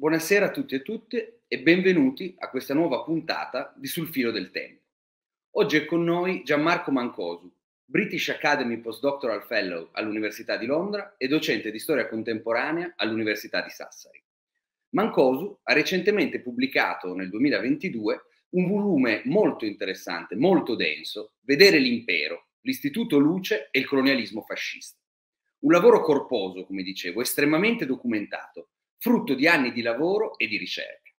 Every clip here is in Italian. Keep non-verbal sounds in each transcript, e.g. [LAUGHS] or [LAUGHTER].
Buonasera a tutti e a tutte e benvenuti a questa nuova puntata di Sul filo del tempo. Oggi è con noi Gianmarco Mancosu, British Academy Postdoctoral Fellow all'Università di Londra e docente di storia contemporanea all'Università di Sassari. Mancosu ha recentemente pubblicato nel 2022 un volume molto interessante, molto denso, Vedere l'impero, l'istituto luce e il colonialismo fascista. Un lavoro corposo, come dicevo, estremamente documentato frutto di anni di lavoro e di ricerca.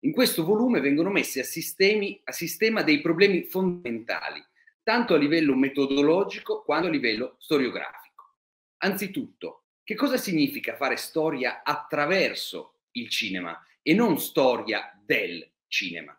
In questo volume vengono messi a, sistemi, a sistema dei problemi fondamentali, tanto a livello metodologico quanto a livello storiografico. Anzitutto, che cosa significa fare storia attraverso il cinema e non storia del cinema?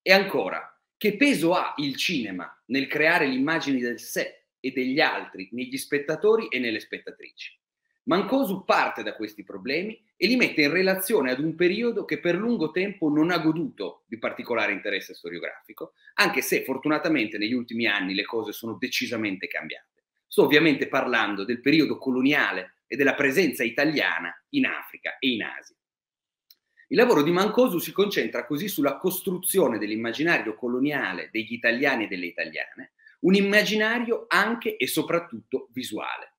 E ancora, che peso ha il cinema nel creare l'immagine del sé e degli altri negli spettatori e nelle spettatrici? Mancosu parte da questi problemi e li mette in relazione ad un periodo che per lungo tempo non ha goduto di particolare interesse storiografico, anche se fortunatamente negli ultimi anni le cose sono decisamente cambiate. Sto ovviamente parlando del periodo coloniale e della presenza italiana in Africa e in Asia. Il lavoro di Mancosu si concentra così sulla costruzione dell'immaginario coloniale degli italiani e delle italiane, un immaginario anche e soprattutto visuale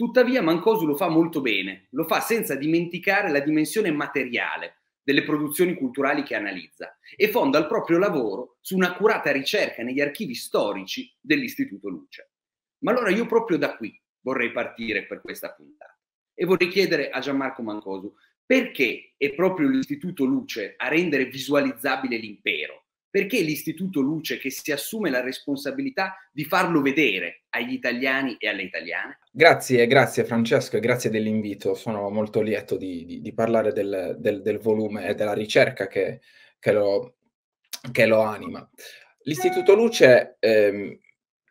Tuttavia Mancosu lo fa molto bene, lo fa senza dimenticare la dimensione materiale delle produzioni culturali che analizza e fonda il proprio lavoro su un'accurata ricerca negli archivi storici dell'Istituto Luce. Ma allora io proprio da qui vorrei partire per questa puntata e vorrei chiedere a Gianmarco Mancosu perché è proprio l'Istituto Luce a rendere visualizzabile l'impero perché l'Istituto Luce che si assume la responsabilità di farlo vedere agli italiani e alle italiane? Grazie, grazie Francesco e grazie dell'invito. Sono molto lieto di, di, di parlare del, del, del, volume e della ricerca che, che, lo, che lo, anima. L'Istituto Luce ehm,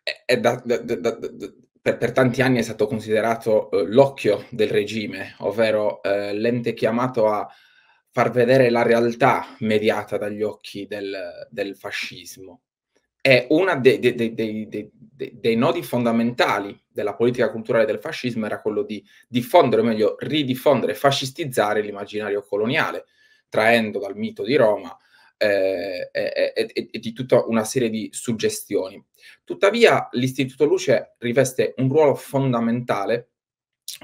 è, è da, da, da, per, per, tanti anni è stato considerato eh, l'occhio del regime, ovvero eh, l'ente chiamato a far vedere la realtà mediata dagli occhi del, del fascismo. È uno de, de, de, dei nodi fondamentali della politica culturale del fascismo era quello di diffondere, o meglio, ridiffondere, fascistizzare l'immaginario coloniale, traendo dal mito di Roma eh, e, eh, eh, eh, di tutta una serie di suggestioni. Tuttavia l'Istituto Luce riveste un ruolo fondamentale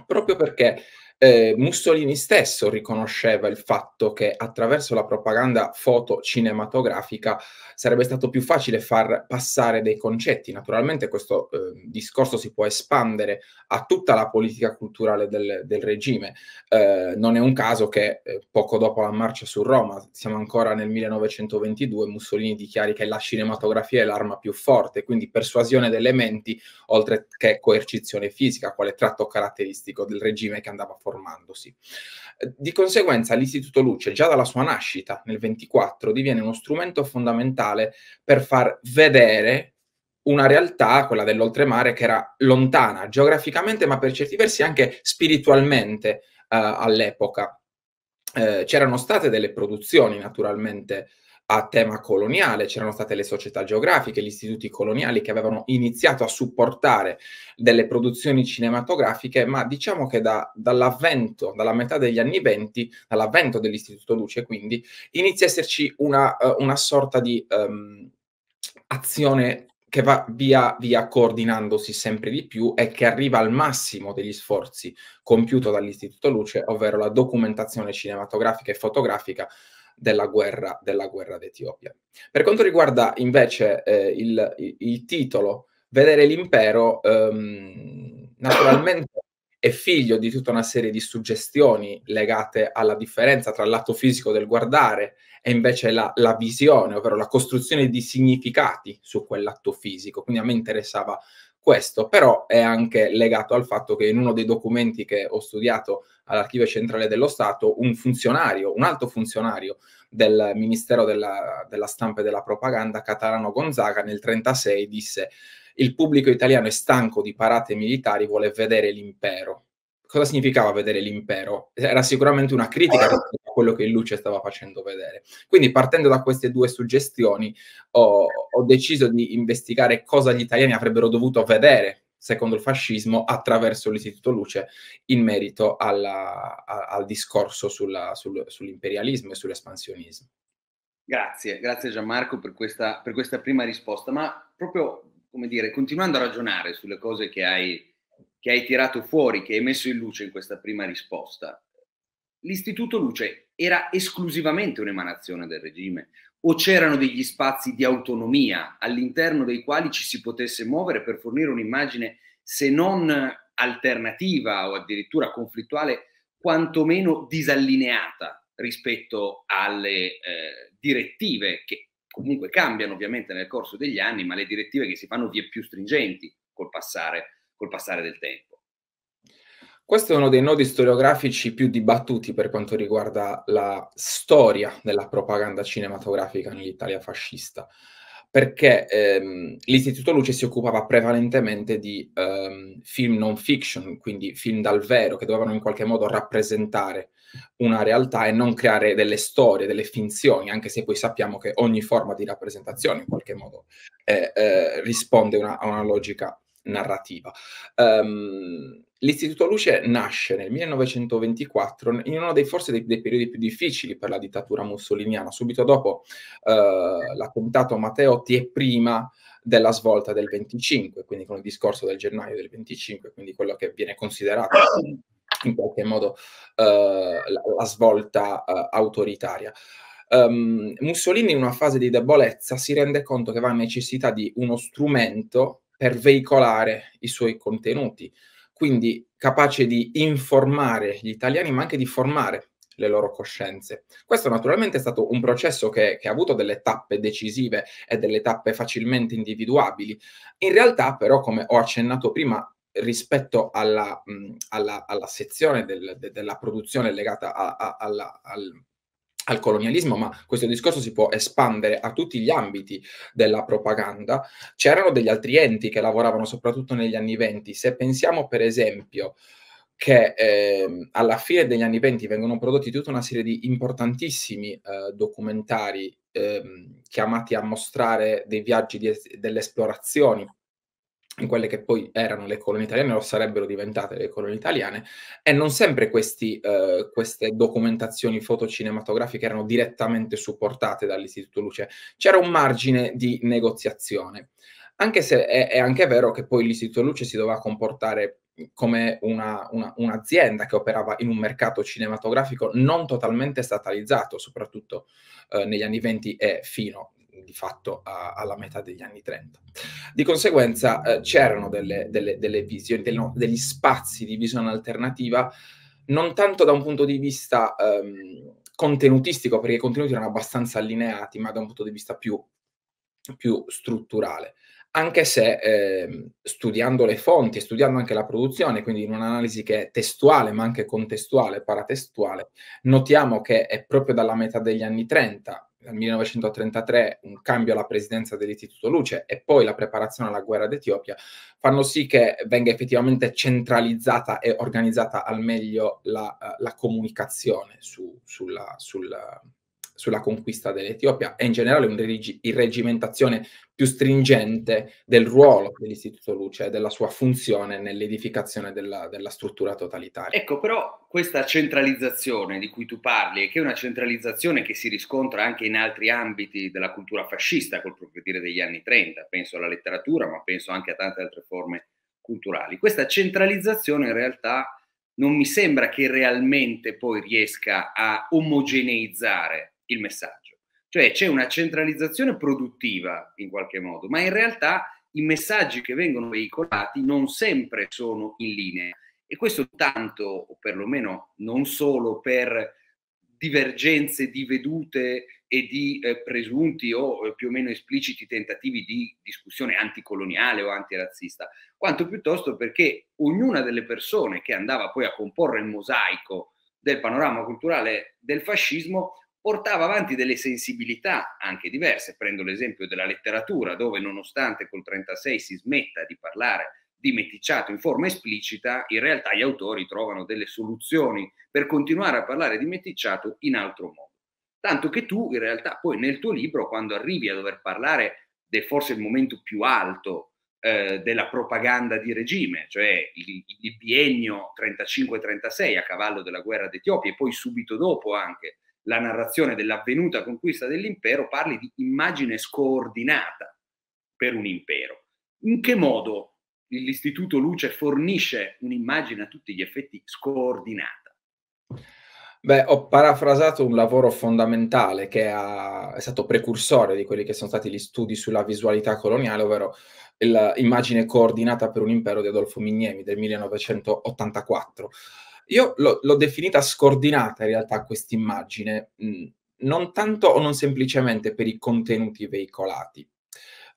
proprio perché eh, Mussolini stesso riconosceva il fatto che attraverso la propaganda fotocinematografica sarebbe stato più facile far passare dei concetti. Naturalmente questo eh, discorso si può espandere a tutta la politica culturale del, del regime. Eh, non è un caso che eh, poco dopo la marcia su Roma, siamo ancora nel 1922, Mussolini dichiari che la cinematografia è l'arma più forte, quindi persuasione delle menti oltre che coercizione fisica, quale tratto caratteristico del regime che andava a formandosi. Eh, di conseguenza l'Istituto Luce, già dalla sua nascita nel 24, diviene uno strumento fondamentale per far vedere una realtà, quella dell'oltremare, che era lontana geograficamente, ma per certi versi anche spiritualmente eh, all'epoca. Eh, c'erano state delle produzioni naturalmente a tema coloniale, c'erano state le società geografiche, gli istituti coloniali che avevano iniziato a supportare delle produzioni cinematografiche, ma diciamo che da, dall'avvento, dalla metà degli anni venti, dall'avvento dell'Istituto Luce quindi, inizia a esserci una, eh, una sorta di um, azione che va via via coordinandosi sempre di più e che arriva al massimo degli sforzi compiuto dall'Istituto Luce, ovvero la documentazione cinematografica e fotografica della guerra, della guerra d'Etiopia. Per quanto riguarda invece eh, il, il, titolo, vedere l'impero, ehm, naturalmente è figlio di tutta una serie di suggestioni legate alla differenza tra l'atto fisico del guardare e invece la, la visione, ovvero la costruzione di significati su quell'atto fisico. Quindi a me interessava questo però è anche legato al fatto che in uno dei documenti che ho studiato all'Archivio Centrale dello Stato, un funzionario, un alto funzionario del Ministero della, della Stampa e della Propaganda, Catalano Gonzaga, nel 1936 disse il pubblico italiano è stanco di parate militari, vuole vedere l'impero. Cosa significava vedere l'impero? Era sicuramente una critica eh, quello che Luce stava facendo vedere. Quindi partendo da queste due suggestioni ho, ho deciso di investigare cosa gli italiani avrebbero dovuto vedere secondo il fascismo attraverso l'Istituto Luce in merito alla, a, al discorso sulla, sul, sull'imperialismo e sull'espansionismo. Grazie, grazie Gianmarco per questa, per questa, prima risposta, ma proprio come dire, continuando a ragionare sulle cose che hai, che hai tirato fuori, che hai messo in luce in questa prima risposta, l'Istituto Luce era esclusivamente un'emanazione del regime o c'erano degli spazi di autonomia all'interno dei quali ci si potesse muovere per fornire un'immagine se non alternativa o addirittura conflittuale, quantomeno disallineata rispetto alle eh, direttive che comunque cambiano ovviamente nel corso degli anni, ma le direttive che si fanno vie più stringenti col passare, col passare del tempo. Questo è uno dei nodi storiografici più dibattuti per quanto riguarda la storia della propaganda cinematografica nell'Italia fascista, perché ehm, l'Istituto Luce si occupava prevalentemente di ehm, film non fiction, quindi film dal vero, che dovevano in qualche modo rappresentare una realtà e non creare delle storie, delle finzioni, anche se poi sappiamo che ogni forma di rappresentazione in qualche modo eh, eh, risponde una, a una logica narrativa. Um, L'Istituto Luce nasce nel 1924 in uno dei forse dei, dei, periodi più difficili per la dittatura mussoliniana, subito dopo uh, l'attentato Matteotti e prima della svolta del 25, quindi con il discorso del gennaio del 25, quindi quello che viene considerato in qualche modo uh, la, la, svolta uh, autoritaria. Um, Mussolini in una fase di debolezza si rende conto che va a necessità di uno strumento per veicolare i suoi contenuti, quindi capace di informare gli italiani ma anche di formare le loro coscienze. Questo naturalmente è stato un processo che, che, ha avuto delle tappe decisive e delle tappe facilmente individuabili. In realtà però, come ho accennato prima, rispetto alla, mh, alla, alla sezione del, de, della produzione legata a, a, alla, al al colonialismo, ma questo discorso si può espandere a tutti gli ambiti della propaganda. C'erano degli altri enti che lavoravano soprattutto negli anni venti. Se pensiamo, per esempio, che eh, alla fine degli anni venti vengono prodotti tutta una serie di importantissimi eh, documentari eh, chiamati a mostrare dei viaggi, di, delle esplorazioni in quelle che poi erano le colonie italiane o sarebbero diventate le colonie italiane e non sempre questi, eh, queste documentazioni fotocinematografiche erano direttamente supportate dall'Istituto Luce, c'era un margine di negoziazione, anche se è, è anche vero che poi l'Istituto Luce si doveva comportare come una, una, un'azienda che operava in un mercato cinematografico non totalmente statalizzato, soprattutto eh, negli anni 20 e fino di fatto a, alla metà degli anni 30. Di conseguenza eh, c'erano delle, delle, delle visioni, del, degli spazi di visione alternativa, non tanto da un punto di vista ehm, contenutistico, perché i contenuti erano abbastanza allineati, ma da un punto di vista più, più strutturale anche se eh, studiando le fonti, studiando anche la produzione, quindi in un'analisi che è testuale ma anche contestuale, paratestuale, notiamo che è proprio dalla metà degli anni 30, dal 1933 un cambio alla presidenza dell'Istituto Luce e poi la preparazione alla guerra d'Etiopia fanno sì che venga effettivamente centralizzata e organizzata al meglio la, eh, la comunicazione su, sulla, sulla, sulla conquista dell'Etiopia e in generale un'irregimentazione più stringente del ruolo dell'Istituto Luce e della sua funzione nell'edificazione della, della, struttura totalitaria. Ecco, però questa centralizzazione di cui tu parli, che è una centralizzazione che si riscontra anche in altri ambiti della cultura fascista, col progredire degli anni 30, penso alla letteratura, ma penso anche a tante altre forme culturali, questa centralizzazione in realtà non mi sembra che realmente poi riesca a omogeneizzare il messaggio. Cioè c'è una centralizzazione produttiva in qualche modo, ma in realtà i messaggi che vengono veicolati non sempre sono in linea. E questo tanto, o perlomeno non solo per divergenze di vedute e di eh, presunti o eh, più o meno espliciti tentativi di discussione anticoloniale o antirazzista, quanto piuttosto perché ognuna delle persone che andava poi a comporre il mosaico del panorama culturale del fascismo portava avanti delle sensibilità anche diverse. Prendo l'esempio della letteratura, dove nonostante col 36 si smetta di parlare di meticciato in forma esplicita, in realtà gli autori trovano delle soluzioni per continuare a parlare di meticciato in altro modo. Tanto che tu in realtà poi nel tuo libro, quando arrivi a dover parlare del forse il momento più alto eh, della propaganda di regime, cioè il, il biennio 35-36 a cavallo della guerra d'Etiopia e poi subito dopo anche la narrazione dell'avvenuta conquista dell'impero parli di immagine scoordinata per un impero. In che modo l'Istituto Luce fornisce un'immagine a tutti gli effetti scoordinata? Beh, ho parafrasato un lavoro fondamentale che ha, è stato precursore di quelli che sono stati gli studi sulla visualità coloniale, ovvero l'immagine coordinata per un impero di Adolfo Mignemi del 1984. Io l'ho, l'ho definita scordinata in realtà questa immagine, mm, non tanto o non semplicemente per i contenuti veicolati.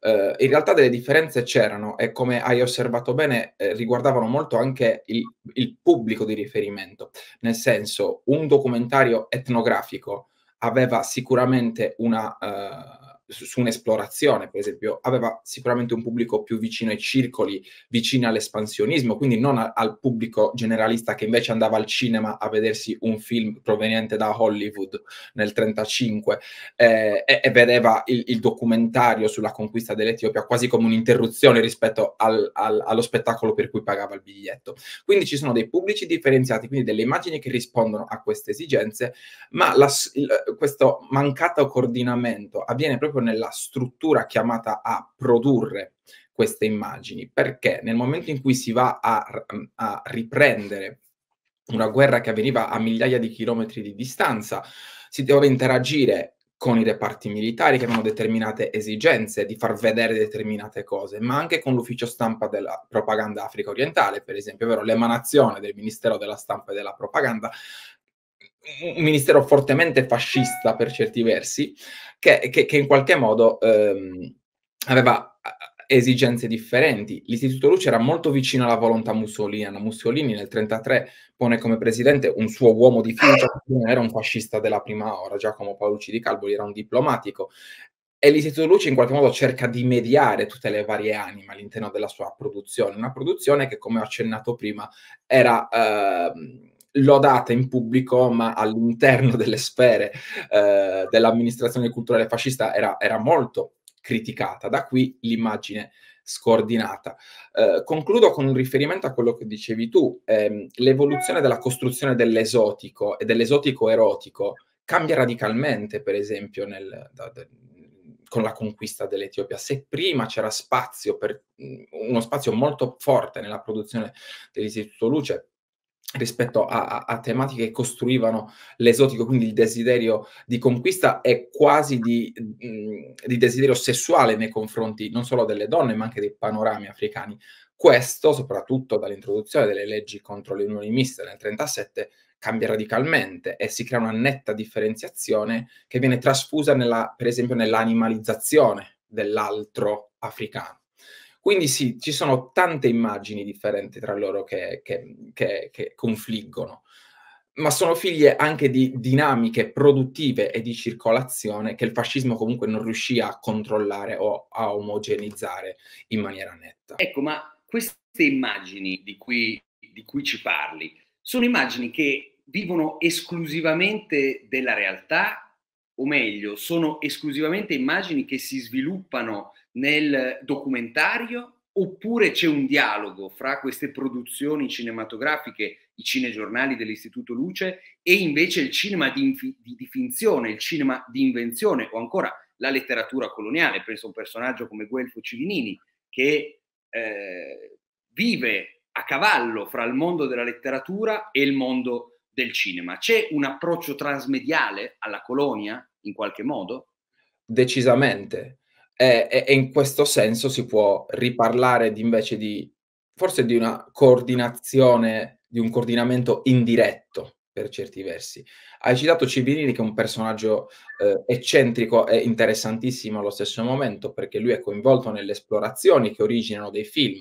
Eh, in realtà delle differenze c'erano e come hai osservato bene eh, riguardavano molto anche il, il pubblico di riferimento, nel senso un documentario etnografico aveva sicuramente una... Eh, su, su un'esplorazione, per esempio, aveva sicuramente un pubblico più vicino ai circoli, vicino all'espansionismo, quindi non a, al pubblico generalista che invece andava al cinema a vedersi un film proveniente da Hollywood nel 1935 eh, e, e, vedeva il, il, documentario sulla conquista dell'Etiopia quasi come un'interruzione rispetto al, al, allo spettacolo per cui pagava il biglietto. Quindi ci sono dei pubblici differenziati, quindi delle immagini che rispondono a queste esigenze, ma la, il, questo mancato coordinamento avviene proprio proprio nella struttura chiamata a produrre queste immagini, perché nel momento in cui si va a, mm, a riprendere una guerra che avveniva a migliaia di chilometri di distanza, si doveva interagire con i reparti militari che avevano determinate esigenze di far vedere determinate cose, ma anche con l'ufficio stampa della propaganda africa orientale, per esempio, ovvero l'emanazione del Ministero della Stampa e della Propaganda un ministero fortemente fascista per certi versi, che, che, che in qualche modo ehm, aveva esigenze differenti. L'Istituto Luce era molto vicino alla volontà mussoliniana. Mussolini nel 1933 pone come presidente un suo uomo di fiducia, [COUGHS] che non era un fascista della prima ora, Giacomo Paolucci di Calvoli era un diplomatico. E l'Istituto Luce in qualche modo cerca di mediare tutte le varie anime all'interno della sua produzione, una produzione che, come ho accennato prima, era... Ehm, lodata in pubblico, ma all'interno delle sfere eh, dell'amministrazione culturale fascista era, era, molto criticata. Da qui l'immagine scordinata. Eh, concludo con un riferimento a quello che dicevi tu, ehm, l'evoluzione della costruzione dell'esotico e dell'esotico erotico cambia radicalmente, per esempio, nel, da, da, con la conquista dell'Etiopia. Se prima c'era spazio per mm, uno spazio molto forte nella produzione dell'Istituto Luce rispetto a, a, a, tematiche che costruivano l'esotico, quindi il desiderio di conquista e quasi di, di, desiderio sessuale nei confronti non solo delle donne, ma anche dei panorami africani. Questo, soprattutto dall'introduzione delle leggi contro le unioni miste nel 1937, cambia radicalmente e si crea una netta differenziazione che viene trasfusa, nella, per esempio, nell'animalizzazione dell'altro africano quindi sì, ci sono tante immagini differenti tra loro che, che, che, che confliggono, ma sono figlie anche di dinamiche produttive e di circolazione che il fascismo comunque non riuscì a controllare o a omogenizzare in maniera netta. Ecco, ma queste immagini di cui, di cui ci parli sono immagini che vivono esclusivamente della realtà o meglio, sono esclusivamente immagini che si sviluppano nel documentario oppure c'è un dialogo fra queste produzioni cinematografiche, i cinegiornali dell'Istituto Luce e invece il cinema di, infi- di finzione, il cinema di invenzione o ancora la letteratura coloniale. Penso a un personaggio come Guelfo Civinini che eh, vive a cavallo fra il mondo della letteratura e il mondo del cinema? C'è un approccio transmediale alla colonia, in qualche modo? Decisamente. E, e, e in questo senso si può riparlare di, invece di forse di una coordinazione, di un coordinamento indiretto per certi versi. Hai citato Cibirini che è un personaggio eh, eccentrico e interessantissimo allo stesso momento perché lui è coinvolto nelle esplorazioni che originano dei film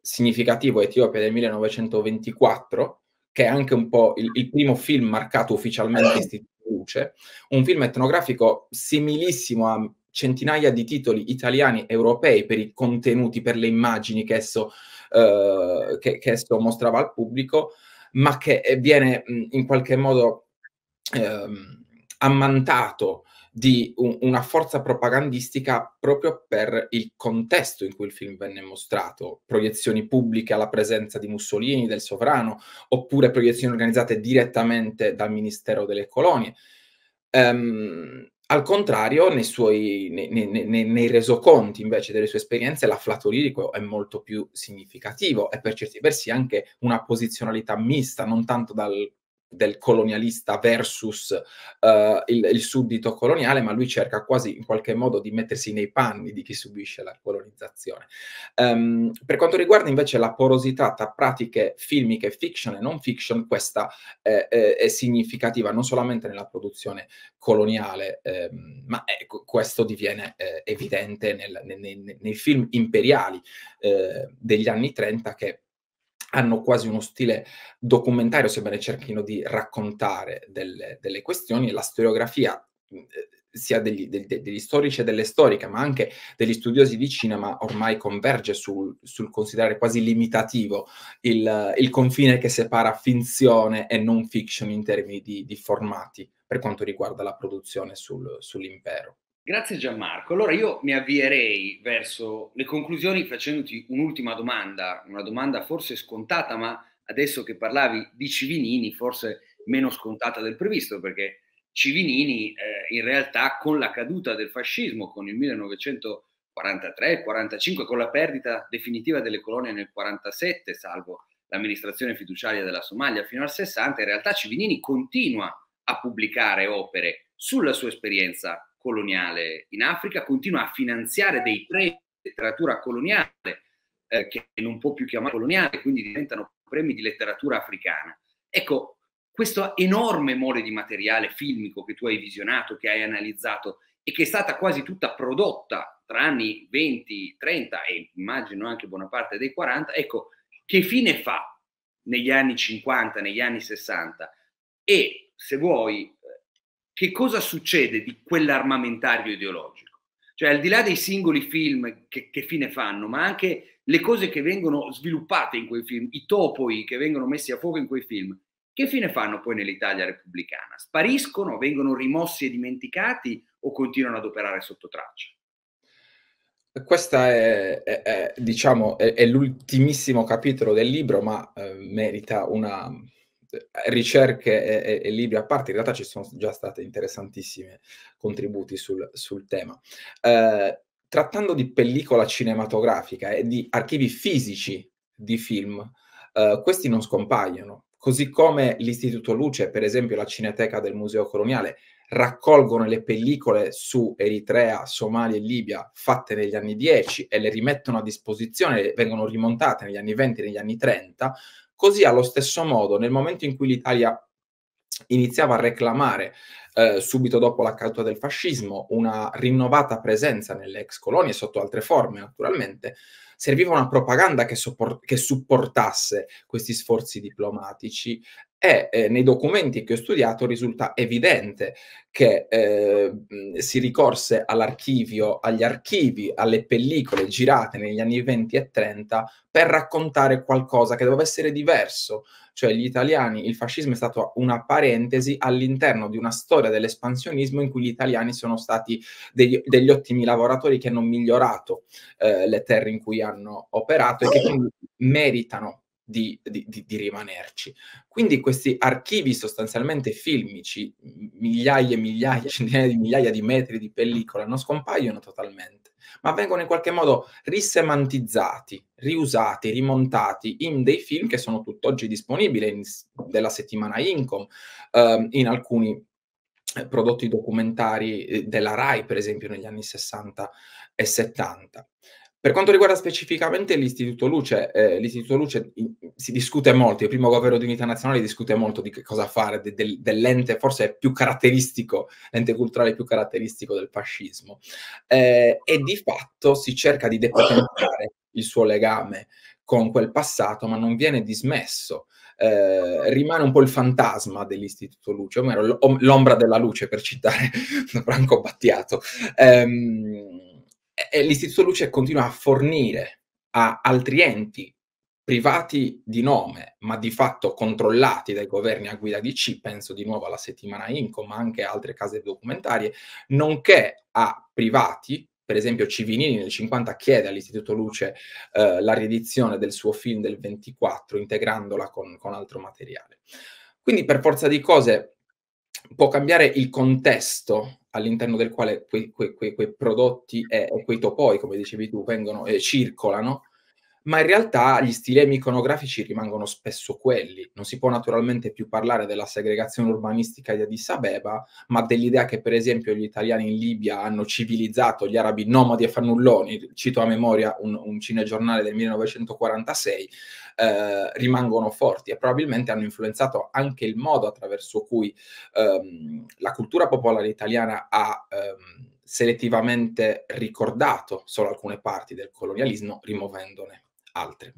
significativo Etiopia del 1924 che è anche un po' il, il primo film marcato ufficialmente eh. Istituto Luce, un film etnografico similissimo a centinaia di titoli italiani e europei per i contenuti, per le immagini che esso, eh, che, che esso mostrava al pubblico, ma che viene in qualche modo eh, ammantato di un, una forza propagandistica proprio per il contesto in cui il film venne mostrato, proiezioni pubbliche alla presenza di Mussolini, del sovrano, oppure proiezioni organizzate direttamente dal Ministero delle Colonie. Um, al contrario, nei, suoi, nei, nei, nei, resoconti invece delle sue esperienze, l'afflato lirico è molto più significativo e per certi versi anche una posizionalità mista, non tanto dal del colonialista versus uh, il, il, suddito coloniale, ma lui cerca quasi in qualche modo di mettersi nei panni di chi subisce la colonizzazione. Um, per quanto riguarda invece la porosità tra pratiche filmiche fiction e non fiction, questa eh, eh, è significativa non solamente nella produzione coloniale, ehm, ma eh, questo diviene eh, evidente nel, nel, nei, nei, film imperiali eh, degli anni 30 che hanno quasi uno stile documentario, sebbene cerchino di raccontare delle, delle questioni, la storiografia eh, sia degli, de, degli, storici e delle storiche, ma anche degli studiosi di cinema, ormai converge sul, sul considerare quasi limitativo il, il, confine che separa finzione e non fiction in termini di, di formati per quanto riguarda la produzione sul, sull'impero. Grazie Gianmarco. Allora io mi avvierei verso le conclusioni facendoti un'ultima domanda, una domanda forse scontata, ma adesso che parlavi di Civinini, forse meno scontata del previsto, perché Civinini eh, in realtà con la caduta del fascismo, con il 1943, 45, con la perdita definitiva delle colonie nel 47, salvo l'amministrazione fiduciaria della Somalia fino al 60, in realtà Civinini continua a pubblicare opere sulla sua esperienza coloniale in Africa, continua a finanziare dei premi di letteratura coloniale, eh, che non può più chiamare coloniale, quindi diventano premi di letteratura africana. Ecco, questo enorme mole di materiale filmico che tu hai visionato, che hai analizzato e che è stata quasi tutta prodotta tra anni 20, 30 e immagino anche buona parte dei 40, ecco, che fine fa negli anni 50, negli anni 60? E se vuoi, che cosa succede di quell'armamentario ideologico? Cioè, al di là dei singoli film che, che fine fanno, ma anche le cose che vengono sviluppate in quei film, i topoi che vengono messi a fuoco in quei film, che fine fanno poi nell'Italia repubblicana? Spariscono, vengono rimossi e dimenticati o continuano ad operare sotto traccia? Questo è, è, è, diciamo, è l'ultimissimo capitolo del libro, ma eh, merita una, eh, ricerche e, e, e, libri a parte, in realtà ci sono già state interessantissimi contributi sul, sul tema. Eh, trattando di pellicola cinematografica e di archivi fisici di film, eh, questi non scompaiono, così come l'Istituto Luce, per esempio la Cineteca del Museo Coloniale, raccolgono le pellicole su Eritrea, Somalia e Libia fatte negli anni 10 e le rimettono a disposizione, vengono rimontate negli anni 20 e negli anni 30, Così allo stesso modo, nel momento in cui l'Italia iniziava a reclamare eh, subito dopo la caduta del fascismo una rinnovata presenza nelle ex colonie sotto altre forme naturalmente, serviva una propaganda che, che supportasse questi sforzi diplomatici e eh, nei documenti che ho studiato risulta evidente che eh, si ricorse all'archivio, agli archivi, alle pellicole girate negli anni 20 e 30 per raccontare qualcosa che doveva essere diverso, cioè gli italiani, il fascismo è stato una parentesi all'interno di una storia dell'espansionismo in cui gli italiani sono stati degli, degli ottimi lavoratori che hanno migliorato eh, le terre in cui hanno operato e che quindi meritano di, di, di, rimanerci. Quindi questi archivi sostanzialmente filmici, migliaia e migliaia, [LAUGHS] centinaia di migliaia di metri di pellicola, non scompaiono totalmente, ma vengono in qualche modo risemantizzati, riusati, rimontati in dei film che sono tutt'oggi disponibili, in, della settimana Incom, ehm, in alcuni eh, prodotti documentari eh, della RAI, per esempio, negli anni 60 e 70. Per quanto riguarda specificamente l'Istituto Luce, eh, l'Istituto Luce si discute molto, il primo governo di unità nazionale discute molto di che cosa fare, de, de, dell'ente forse più caratteristico, l'ente culturale più caratteristico del fascismo. Eh, e di fatto si cerca di depotenziare il suo legame con quel passato, ma non viene dismesso. Eh, rimane un po' il fantasma dell'Istituto Luce, ovvero l'ombra della luce, per citare [LAUGHS] Franco Battiato. Eh, e l'Istituto Luce continua a fornire a altri enti privati di nome, ma di fatto controllati dai governi a guida di C, penso di nuovo alla settimana Inco, ma anche altre case documentarie, nonché a privati per esempio Civinini nel 50 chiede all'Istituto Luce eh, la riedizione del suo film del 24 integrandola con, con, altro materiale. Quindi per forza di cose può cambiare il contesto all'interno del quale quei, quei, quei, quei prodotti e, quei topoi, come dicevi tu, vengono, eh, circolano, ma in realtà gli stilemi iconografici rimangono spesso quelli. Non si può naturalmente più parlare della segregazione urbanistica di Addis Abeba, ma dell'idea che per esempio gli italiani in Libia hanno civilizzato gli arabi nomadi e fannulloni, cito a memoria un, un cinegiornale del 1946, eh, rimangono forti e probabilmente hanno influenzato anche il modo attraverso cui ehm, la cultura popolare italiana ha... Ehm, selettivamente ricordato solo alcune parti del colonialismo, rimuovendone altre.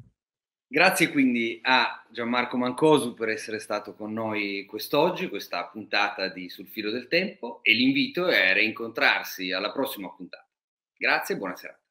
Grazie quindi a Gianmarco Mancosu per essere stato con noi quest'oggi, questa puntata di Sul filo del tempo e l'invito è a rincontrarsi alla prossima puntata. Grazie e buonasera.